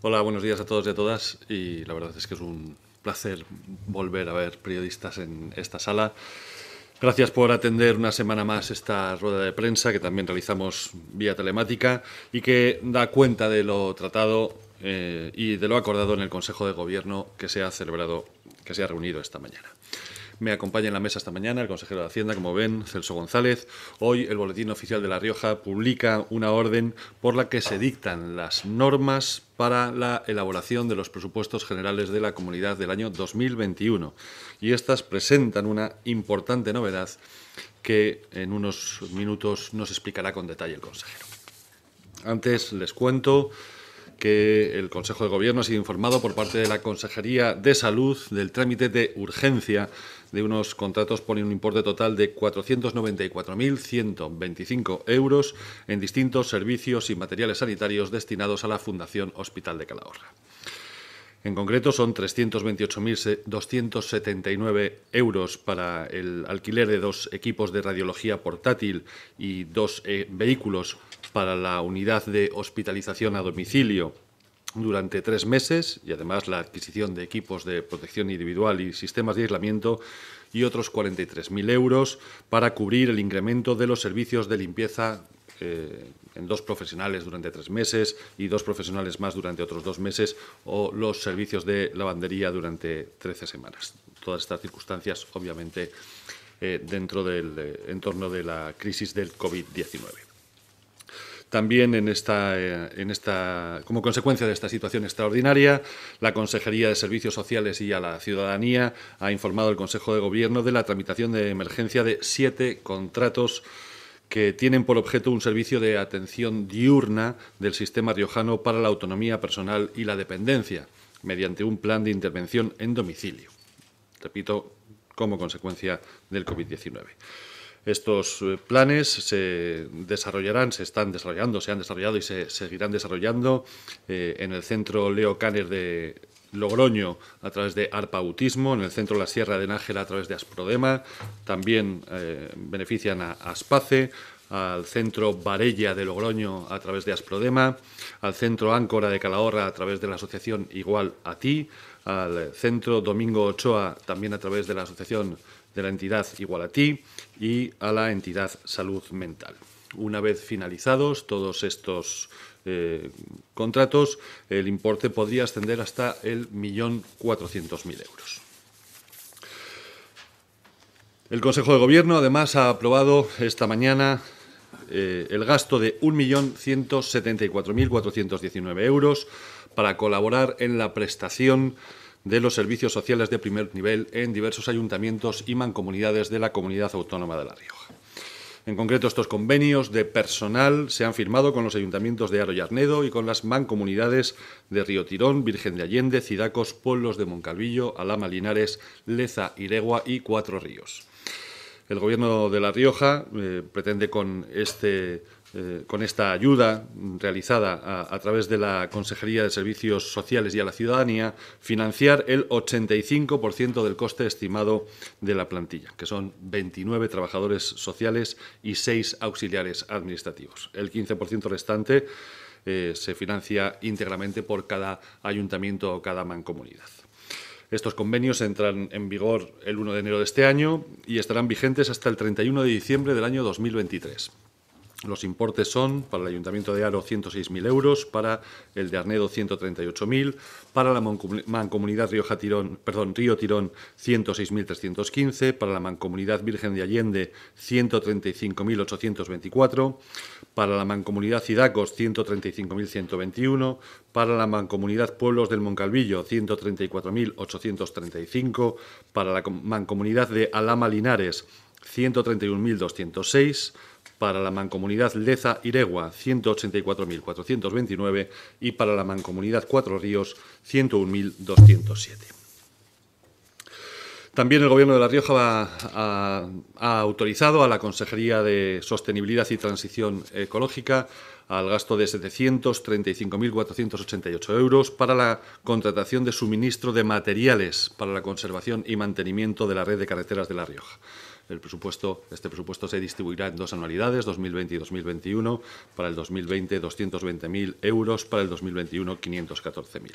Hola, buenos días a todos y a todas. Y la verdad es que es un placer volver a ver periodistas en esta sala. Gracias por atender una semana más esta rueda de prensa que también realizamos vía telemática y que da cuenta de lo tratado eh, y de lo acordado en el Consejo de Gobierno que se ha celebrado, que se ha reunido esta mañana. Me acompaña en la mesa esta mañana el consejero de Hacienda, como ven, Celso González. Hoy el Boletín Oficial de La Rioja publica una orden por la que se dictan las normas para la elaboración de los presupuestos generales de la comunidad del año 2021. Y estas presentan una importante novedad que en unos minutos nos explicará con detalle el consejero. Antes les cuento que el Consejo de Gobierno ha sido informado por parte de la Consejería de Salud del trámite de urgencia de unos contratos por un importe total de 494.125 euros en distintos servicios y materiales sanitarios destinados a la Fundación Hospital de Calahorra. En concreto son 328.279 euros para el alquiler de dos equipos de radiología portátil y dos eh, vehículos para la unidad de hospitalización a domicilio durante tres meses y además la adquisición de equipos de protección individual y sistemas de aislamiento y otros 43.000 euros para cubrir el incremento de los servicios de limpieza eh, en dos profesionales durante tres meses y dos profesionales más durante otros dos meses o los servicios de lavandería durante 13 semanas. Todas estas circunstancias, obviamente, eh, dentro del eh, entorno de la crisis del COVID-19. También en esta, en esta, como consecuencia de esta situación extraordinaria, la Consejería de Servicios Sociales y a la Ciudadanía ha informado al Consejo de Gobierno de la tramitación de emergencia de siete contratos que tienen por objeto un servicio de atención diurna del sistema riojano para la autonomía personal y la dependencia, mediante un plan de intervención en domicilio. Repito, como consecuencia del COVID-19. Estos eh, planes se desarrollarán, se están desarrollando, se han desarrollado y se seguirán desarrollando eh, en el Centro Leo Caner de Logroño a través de Arpautismo, en el centro de la Sierra de Nájera a través de Asprodema, también eh, benefician a Aspace, al centro Varella de Logroño a través de Asprodema, al centro Áncora de Calahorra a través de la asociación Igual a ti, al centro Domingo Ochoa también a través de la asociación de la entidad Igual a ti y a la entidad Salud Mental. Una vez finalizados todos estos eh, contratos, el importe podría ascender hasta el 1.400.000 euros. El Consejo de Gobierno, además, ha aprobado esta mañana eh, el gasto de 1.174.419 euros para colaborar en la prestación de los servicios sociales de primer nivel en diversos ayuntamientos y mancomunidades de la Comunidad Autónoma de La Rioja. En concreto, estos convenios de personal se han firmado con los ayuntamientos de Aro y Arnedo y con las mancomunidades de Río Tirón, Virgen de Allende, Cidacos, Pueblos de Moncalvillo, Alama, Linares, Leza, Iregua y Cuatro Ríos. El Gobierno de La Rioja eh, pretende con este eh, con esta ayuda realizada a, través de la Consejería de Servicios Sociales y a la Ciudadanía, financiar el 85% del coste estimado de la plantilla, que son 29 trabajadores sociales y 6 auxiliares administrativos. El 15% restante eh, se financia íntegramente por cada ayuntamiento o cada mancomunidad. Estos convenios entran en vigor el 1 de enero de este año y estarán vigentes hasta el 31 de diciembre del año 2023. Los importes son para el Ayuntamiento de Aro 106.000 euros, para el de Arnedo 138.000, para la Mancomunidad Río Tirón, perdón, Río Tirón 106.315, para la Mancomunidad Virgen de Allende 135.824, para la Mancomunidad Cidacos 135.121, para la Mancomunidad Pueblos del Moncalvillo 134.835, para la Mancomunidad de Alama Linares 131.206, para la mancomunidad Leza-Iregua 184.429 y para la mancomunidad Cuatro Ríos 101.207. También el Gobierno de La Rioja ha autorizado a la Consejería de Sostenibilidad y Transición Ecológica al gasto de 735.488 euros para la contratación de suministro de materiales para la conservación y mantenimiento de la red de carreteras de La Rioja este presupuesto se distribuirá en dos anualidades, 2020 y 2021. Para el 2020, 220.000 euros. Para el 2021, 514.000.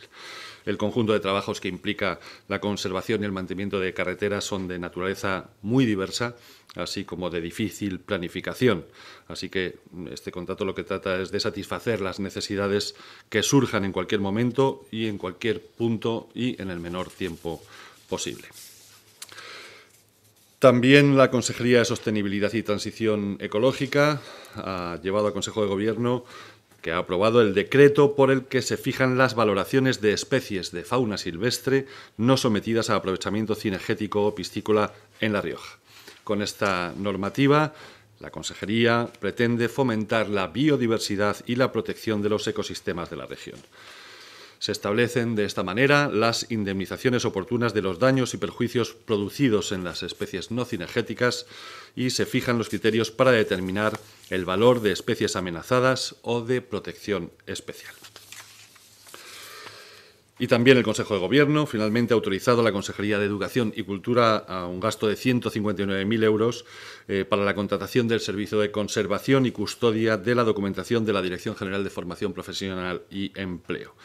El conjunto de trabajos que implica la conservación y el mantenimiento de carreteras son de naturaleza muy diversa, así como de difícil planificación. Así que mm, este contrato lo que trata es de satisfacer las necesidades que surjan en cualquier momento y en cualquier punto y en el menor tiempo posible. También la Consejería de Sostenibilidad y Transición Ecológica ha llevado al Consejo de Gobierno que ha aprobado el decreto por el que se fijan las valoraciones de especies de fauna silvestre no sometidas a aprovechamiento cinegético o piscícola en La Rioja. Con esta normativa, la Consejería pretende fomentar la biodiversidad y la protección de los ecosistemas de la región. Se establecen de esta manera las indemnizaciones oportunas de los daños y perjuicios producidos en las especies no cinegéticas y se fijan los criterios para determinar el valor de especies amenazadas o de protección especial. Y también el Consejo de Gobierno finalmente ha autorizado a la Consejería de Educación y Cultura a un gasto de 159.000 euros eh, para la contratación del servicio de conservación y custodia de la documentación de la Dirección General de Formación Profesional y Empleo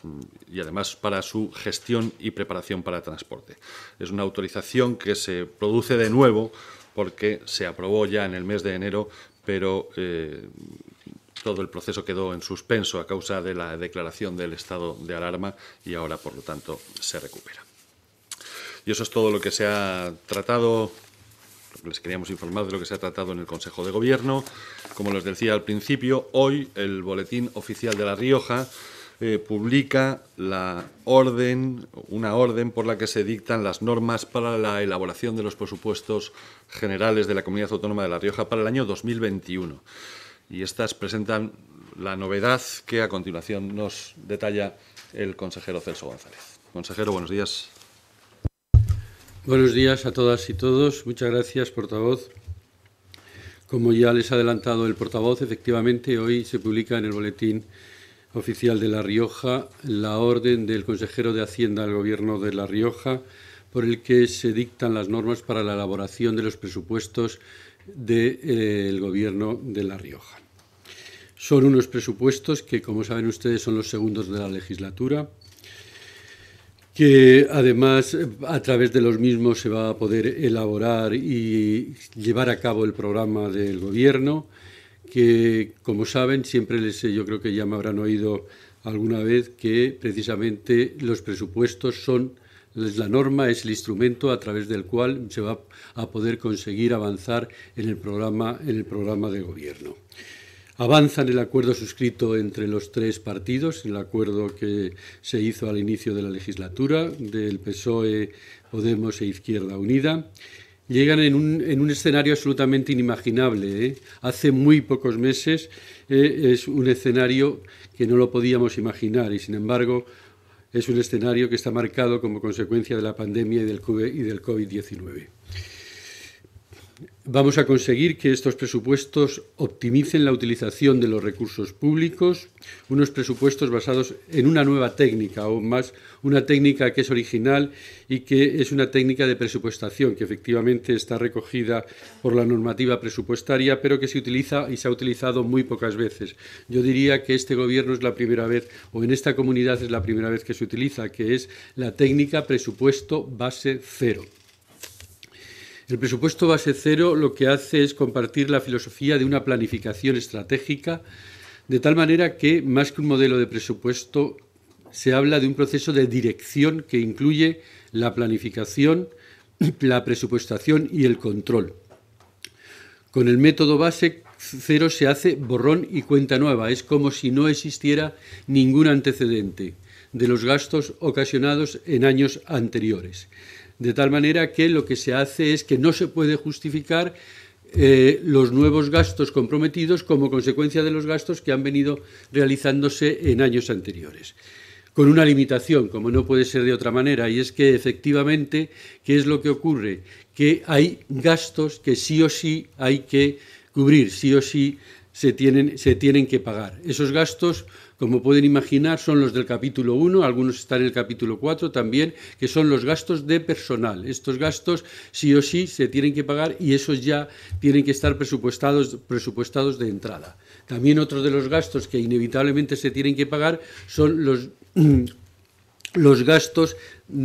mm, y además para su gestión y preparación para transporte. Es una autorización que se produce de nuevo porque se aprobó ya en el mes de enero, pero eh, todo el proceso quedó en suspenso a causa de la declaración del estado de alarma y ahora, por lo tanto, se recupera. Y eso es todo lo que se ha tratado les queríamos informar de lo que se ha tratado en el Consejo de Gobierno. Como les decía al principio, hoy el Boletín Oficial de La Rioja eh, publica la orden, una orden por la que se dictan las normas para la elaboración de los presupuestos generales de la Comunidad Autónoma de La Rioja para el año 2021 y estas presentan la novedad que a continuación nos detalla el consejero Celso González. Consejero, buenos días. Buenos días a todas y todos. Muchas gracias, portavoz. Como ya les ha adelantado el portavoz, efectivamente hoy se publica en el Boletín Oficial de La Rioja la orden del consejero de Hacienda del Gobierno de La Rioja por el que se dictan las normas para la elaboración de los presupuestos del eh, gobierno de La Rioja. Son unos presupuestos que, como saben ustedes, son los segundos de la legislatura, que además a través de los mismos se va a poder elaborar y llevar a cabo el programa del gobierno, que, como saben, siempre les, yo creo que ya me habrán oído alguna vez que precisamente los presupuestos son la norma es el instrumento a través del cual se va a poder conseguir avanzar en el programa, de gobierno. Avanza en el acuerdo suscrito entre los tres partidos, el acuerdo que se hizo al inicio de la legislatura del PSOE, Podemos e Izquierda Unida. Llegan en un, escenario absolutamente inimaginable. ¿eh? Hace muy pocos meses eh, es un escenario que no lo podíamos imaginar y, sin embargo, es un escenario que está marcado como consecuencia de la pandemia y del COVID-19. Vamos a conseguir que estos presupuestos optimicen la utilización de los recursos públicos, unos presupuestos basados en una nueva técnica, aún más una técnica que es original y que es una técnica de presupuestación, que efectivamente está recogida por la normativa presupuestaria, pero que se utiliza y se ha utilizado muy pocas veces. Yo diría que este Gobierno es la primera vez, o en esta comunidad es la primera vez que se utiliza, que es la técnica presupuesto base cero. El presupuesto base cero lo que hace es compartir la filosofía de una planificación estratégica, de tal manera que, más que un modelo de presupuesto, se habla de un proceso de dirección que incluye la planificación, la presupuestación y el control. Con el método base cero se hace borrón y cuenta nueva, es como si no existiera ningún antecedente de los gastos ocasionados en años anteriores. De tal manera que lo que se hace es que no se puede justificar eh, los nuevos gastos comprometidos como consecuencia de los gastos que han venido realizándose en años anteriores. Con una limitación, como no puede ser de otra manera, y es que efectivamente, ¿qué es lo que ocurre? Que hay gastos que sí o sí hay que cubrir, sí o sí se tienen, se tienen que pagar. Esos gastos como pueden imaginar, son los del capítulo 1, algunos están en el capítulo 4 también, que son los gastos de personal. Estos gastos sí o sí se tienen que pagar y esos ya tienen que estar presupuestados, presupuestados de entrada. También otros de los gastos que inevitablemente se tienen que pagar son los los gastos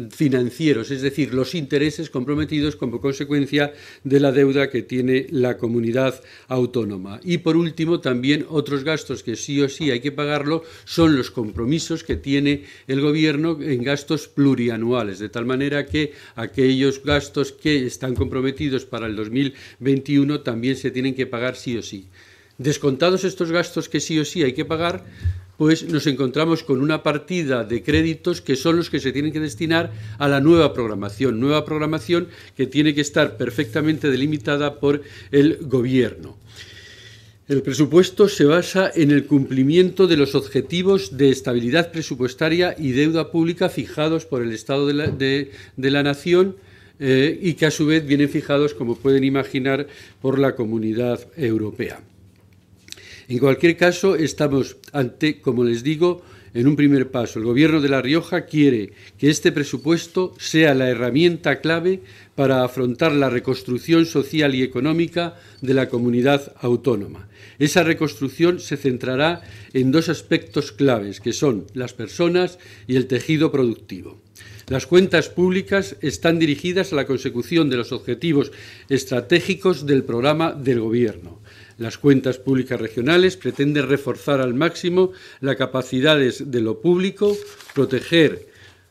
financieros, es decir, los intereses comprometidos como consecuencia de la deuda que tiene la comunidad autónoma. Y por último, también otros gastos que sí o sí hay que pagarlo son los compromisos que tiene el gobierno en gastos plurianuales, de tal manera que aquellos gastos que están comprometidos para el 2021 también se tienen que pagar sí o sí. Descontados estos gastos que sí o sí hay que pagar, pues nos encontramos con una partida de créditos que son los que se tienen que destinar a la nueva programación, nueva programación que tiene que estar perfectamente delimitada por el gobierno. El presupuesto se basa en el cumplimiento de los objetivos de estabilidad presupuestaria y deuda pública fijados por el Estado de la, Nación eh, y que a su vez vienen fijados, como pueden imaginar, por la Comunidad Europea. En cualquier caso, estamos ante, como les digo, en un primer paso. El Gobierno de La Rioja quiere que este presupuesto sea la herramienta clave para afrontar la reconstrucción social y económica de la comunidad autónoma. Esa reconstrucción se centrará en dos aspectos claves, que son las personas y el tejido productivo. Las cuentas públicas están dirigidas a la consecución de los objetivos estratégicos del programa del Gobierno las cuentas públicas regionales pretenden reforzar al máximo las capacidades de lo público, proteger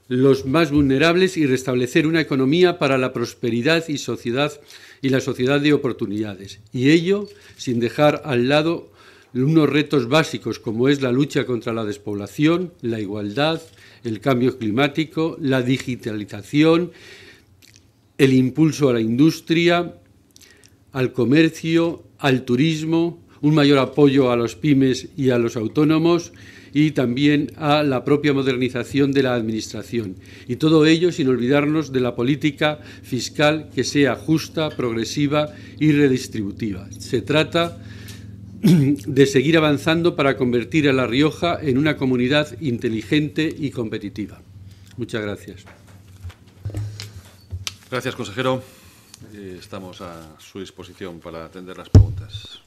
los más vulnerables y restablecer una economía para la prosperidad y sociedad y la sociedad de oportunidades. Y ello sin dejar al lado unos retos básicos como es la lucha contra la despoblación, la igualdad, el cambio climático, la digitalización, el impulso a la industria, al comercio al turismo, un mayor apoyo a los pymes y a los autónomos y también a la propia modernización de la Administración. Y todo ello sin olvidarnos de la política fiscal que sea justa, progresiva y redistributiva. Se trata de seguir avanzando para convertir a La Rioja en una comunidad inteligente y competitiva. Muchas gracias. Gracias, consejero estamos a su disposición para atender las preguntas.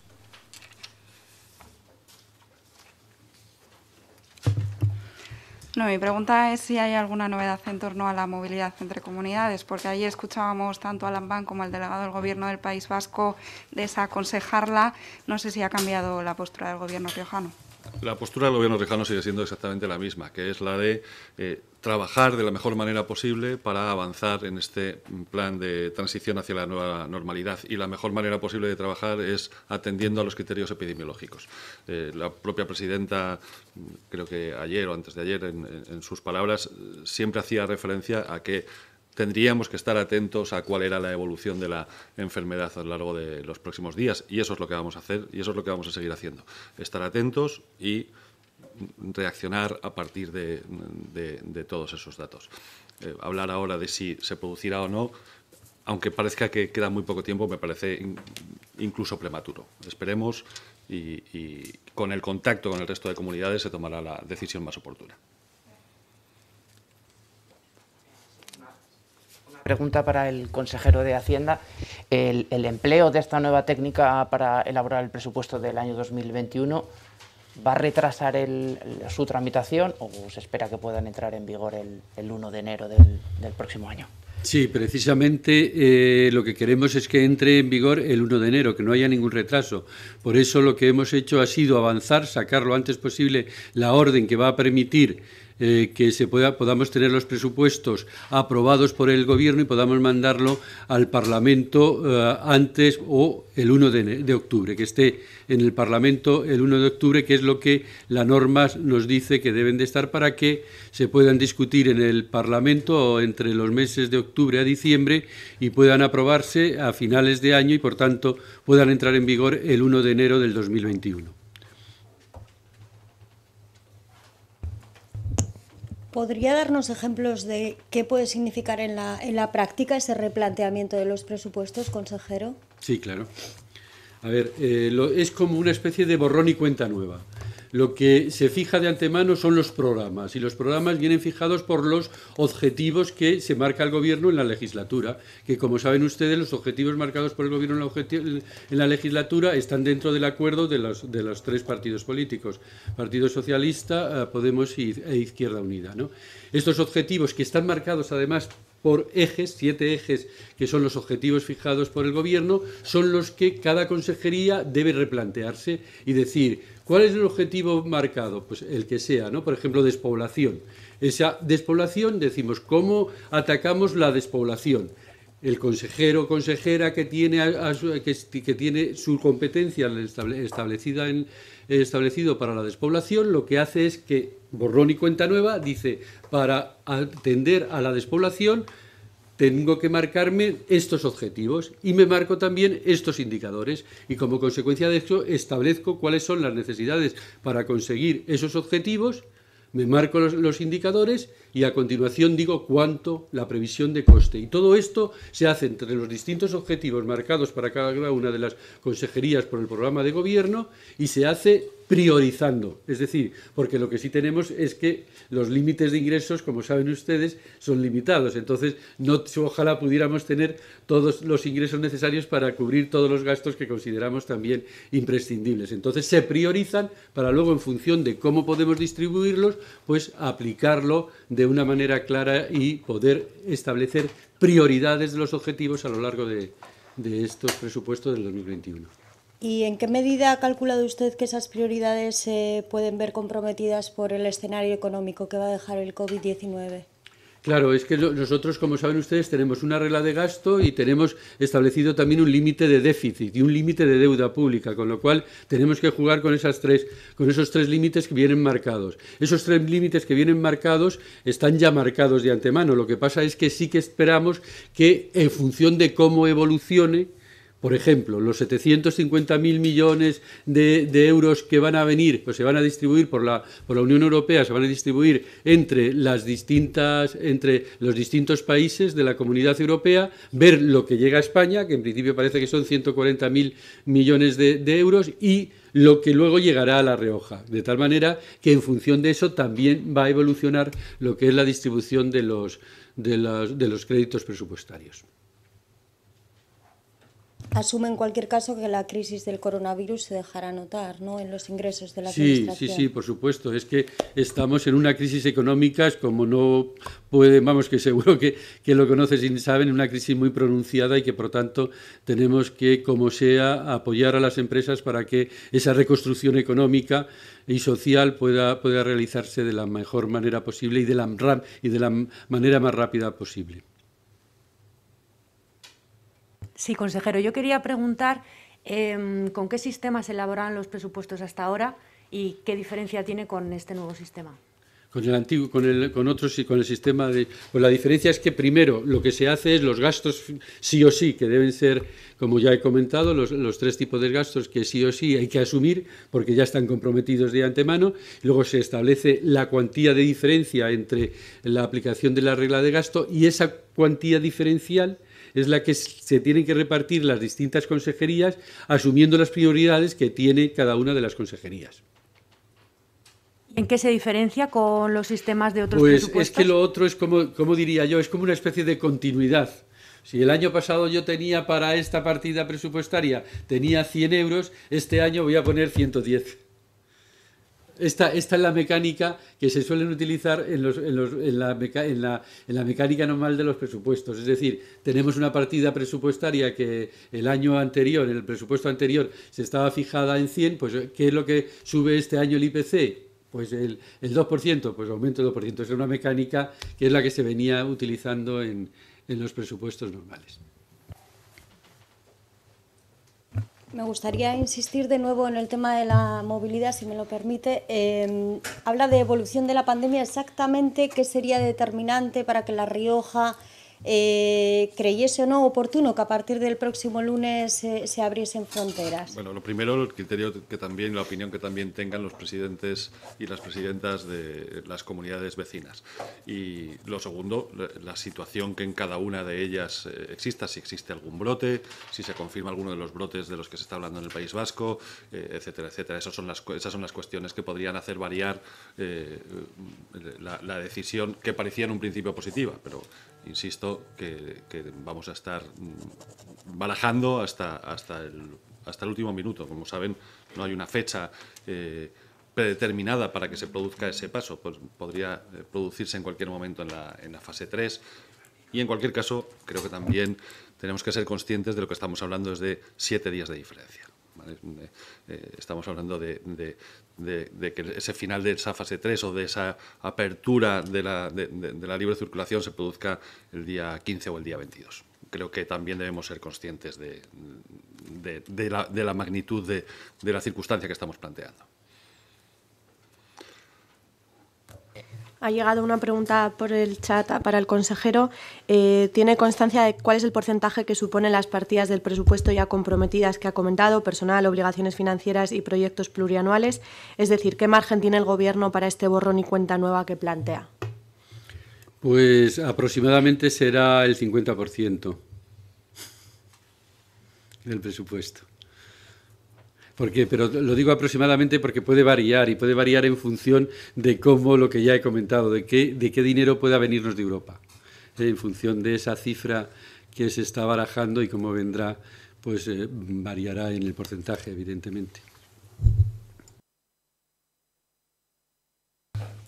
No, mi pregunta es si hay alguna novedad en torno a la movilidad entre comunidades, porque ayer escuchábamos tanto a Lambán como al delegado del Gobierno del País Vasco desaconsejarla. No sé si ha cambiado la postura del Gobierno riojano. La postura del Gobierno riojano sigue siendo exactamente la misma, que es la de eh, trabajar de la mejor manera posible para avanzar en este plan de transición hacia la nueva normalidad. Y la mejor manera posible de trabajar es atendiendo a los criterios epidemiológicos. Eh, la propia presidenta, creo que ayer o antes de ayer, en sus palabras, siempre hacía referencia a que tendríamos que estar atentos a cuál era la evolución de la enfermedad a lo largo de los próximos días. Y eso es lo que vamos a hacer y eso es lo que vamos a seguir haciendo. Estar atentos y reaccionar a partir de, todos esos datos. Eh, hablar ahora de si se producirá o no, aunque parezca que queda muy poco tiempo, me parece incluso prematuro. Esperemos y, con el contacto con el resto de comunidades se tomará la decisión más oportuna. Una Pregunta para el consejero de Hacienda. El, el empleo de esta nueva técnica para elaborar el presupuesto del año 2021 va a retrasar su tramitación o se espera que puedan entrar en vigor el, 1 de enero del, próximo año? Sí, precisamente eh, lo que queremos es que entre en vigor el 1 de enero, que no haya ningún retraso. Por eso lo que hemos hecho ha sido avanzar, sacar lo antes posible la orden que va a permitir eh, que se pueda, podamos tener los presupuestos aprobados por el Gobierno y podamos mandarlo al Parlamento eh, antes o el 1 de, octubre, que esté en el Parlamento el 1 de octubre, que es lo que la norma nos dice que deben de estar para que se puedan discutir en el Parlamento entre los meses de octubre a diciembre y puedan aprobarse a finales de año y, por tanto, puedan entrar en vigor el 1 de enero del 2021. ¿Podría darnos ejemplos de qué puede significar en la, en la práctica ese replanteamiento de los presupuestos, consejero? Sí, claro. A ver, eh, lo, es como una especie de borrón y cuenta nueva. Lo que se fija de antemano son los programas y los programas vienen fijados por los objetivos que se marca el gobierno en la legislatura, que como saben ustedes los objetivos marcados por el gobierno en la, legislatura están dentro del acuerdo de los, tres partidos políticos, Partido Socialista, eh, Podemos e Izquierda Unida. Estos objetivos que están marcados además por ejes, siete ejes que son los objetivos fijados por el Gobierno, son los que cada consejería debe replantearse y decir, ¿cuál es el objetivo marcado? Pues el que sea, ¿no? Por ejemplo, despoblación. Esa despoblación, decimos, ¿cómo atacamos la despoblación? el consejero o consejera que tiene, que, tiene su competencia establecida establecido para la despoblación, lo que hace es que, borrón y cuenta nueva, dice, para atender a la despoblación tengo que marcarme estos objetivos y me marco también estos indicadores y como consecuencia de esto establezco cuáles son las necesidades para conseguir esos objetivos me marco los, indicadores y a continuación digo cuánto la previsión de coste. Y todo esto se hace entre los distintos objetivos marcados para cada una de las consejerías por el programa de gobierno y se hace priorizando. Es decir, porque lo que sí tenemos es que los límites de ingresos, como saben ustedes, son limitados. Entonces, no, ojalá pudiéramos tener todos los ingresos necesarios para cubrir todos los gastos que consideramos también imprescindibles. Entonces, se priorizan para luego, en función de cómo podemos distribuirlos, pues aplicarlo de una manera clara y poder establecer prioridades de los objetivos a lo largo de, de estos presupuestos del 2021. ¿Y en qué medida ha calculado usted que esas prioridades se pueden ver comprometidas por el escenario económico que va a dejar el COVID-19? Claro, es que nosotros, como saben ustedes, tenemos una regla de gasto y tenemos establecido también un límite de déficit y un límite de deuda pública, con lo cual tenemos que jugar con, esas tres, con esos tres límites que vienen marcados. Esos tres límites que vienen marcados están ya marcados de antemano. Lo que pasa es que sí que esperamos que, en función de cómo evolucione, por ejemplo, los 750.000 millones de, euros que van a venir, pues se van a distribuir por la, por la Unión Europea, se van a distribuir entre, las distintas, entre los distintos países de la Comunidad Europea, ver lo que llega a España, que en principio parece que son 140.000 millones de, euros, y lo que luego llegará a La reoja. de tal manera que en función de eso también va a evolucionar lo que es la distribución de los créditos presupuestarios. Asume en cualquier caso que la crisis del coronavirus se dejará notar ¿no? en los ingresos de la sí, Sí, sí, por supuesto. Es que estamos en una crisis económica, como no puede, vamos, que seguro que, lo conoces y saben, una crisis muy pronunciada y que por tanto tenemos que, como sea, apoyar a las empresas para que esa reconstrucción económica y social pueda, pueda realizarse de la mejor manera posible y de la, y de la manera más rápida posible. Sí, consejero, yo quería preguntar em, con qué sistema se elaboran los presupuestos hasta ahora y qué diferencia tiene con este nuevo sistema. Con el antiguo, con el, con otros y con el sistema de. Pues la diferencia es que primero lo que se hace es los gastos sí o sí, que deben ser, como ya he comentado, los, los tres tipos de gastos que sí o sí hay que asumir porque ya están comprometidos de antemano. Luego se establece la cuantía de diferencia entre la aplicación de la regla de gasto y esa cuantía diferencial es la que se tienen que repartir las distintas consejerías asumiendo las prioridades que tiene cada una de las consejerías. ¿En qué se diferencia con los sistemas de otros pues es que lo otro es como, como diría yo, es como una especie de continuidad. Si el año pasado yo tenía para esta partida presupuestaria, tenía 100 euros, este año voy a poner 110. Esta, es la mecánica que se suelen utilizar en, la mecánica normal de los presupuestos. Es decir, tenemos una partida presupuestaria que el año anterior, en el presupuesto anterior, se estaba fijada en 100, pues ¿qué es lo que sube este año el IPC? Pues el, 2%, pues aumento el 2%. Es una mecánica que es la que se venía utilizando en los presupuestos normales. Me gustaría insistir de nuevo en el tema de la movilidad, si me lo permite. Em, habla de evolución de la pandemia, exactamente qué sería determinante para que La Rioja eh, creyese o no oportuno que a partir del próximo lunes se abriesen fronteras? Bueno, lo primero, el criterio que también, la opinión que también tengan los presidentes y las presidentas de las comunidades vecinas. Y lo segundo, la situación que en cada una de ellas eh, exista, si existe algún brote, si se confirma alguno de los brotes de los que se está hablando en el País Vasco, eh, etcétera, etcétera. Esas son, las, esas son las cuestiones que podrían hacer variar la, la decisión que parecía en un principio positiva, pero insisto, que, vamos a estar mm, barajando hasta, hasta, el, hasta el último minuto. Como saben, no hay una fecha eh, predeterminada para que se produzca ese paso. Pues podría eh, producirse en cualquier momento en la, en la fase 3. Y en cualquier caso, creo que también tenemos que ser conscientes de lo que estamos hablando desde siete días de diferencia. Eh, eh, estamos hablando de, que ese final de esa fase 3 o de esa apertura de la, libre circulación se produzca el día 15 o el día 22 creo que también debemos ser conscientes de la, magnitud de, la circunstancia que estamos planteando. Ha llegado una pregunta por el chat para el consejero. Eh, ¿Tiene constancia de cuál es el porcentaje que suponen las partidas del presupuesto ya comprometidas que ha comentado, personal, obligaciones financieras y proyectos plurianuales? Es decir, ¿qué margen tiene el Gobierno para este borrón y cuenta nueva que plantea? Pues aproximadamente será el 50% del presupuesto porque, pero lo digo aproximadamente porque puede variar y puede variar en función de cómo lo que ya he comentado, de qué, de qué dinero pueda venirnos de Europa, ¿eh? en función de esa cifra que se está barajando y cómo vendrá, pues eh, variará en el porcentaje, evidentemente.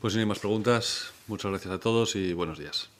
Pues no hay más preguntas, muchas gracias a todos y buenos días.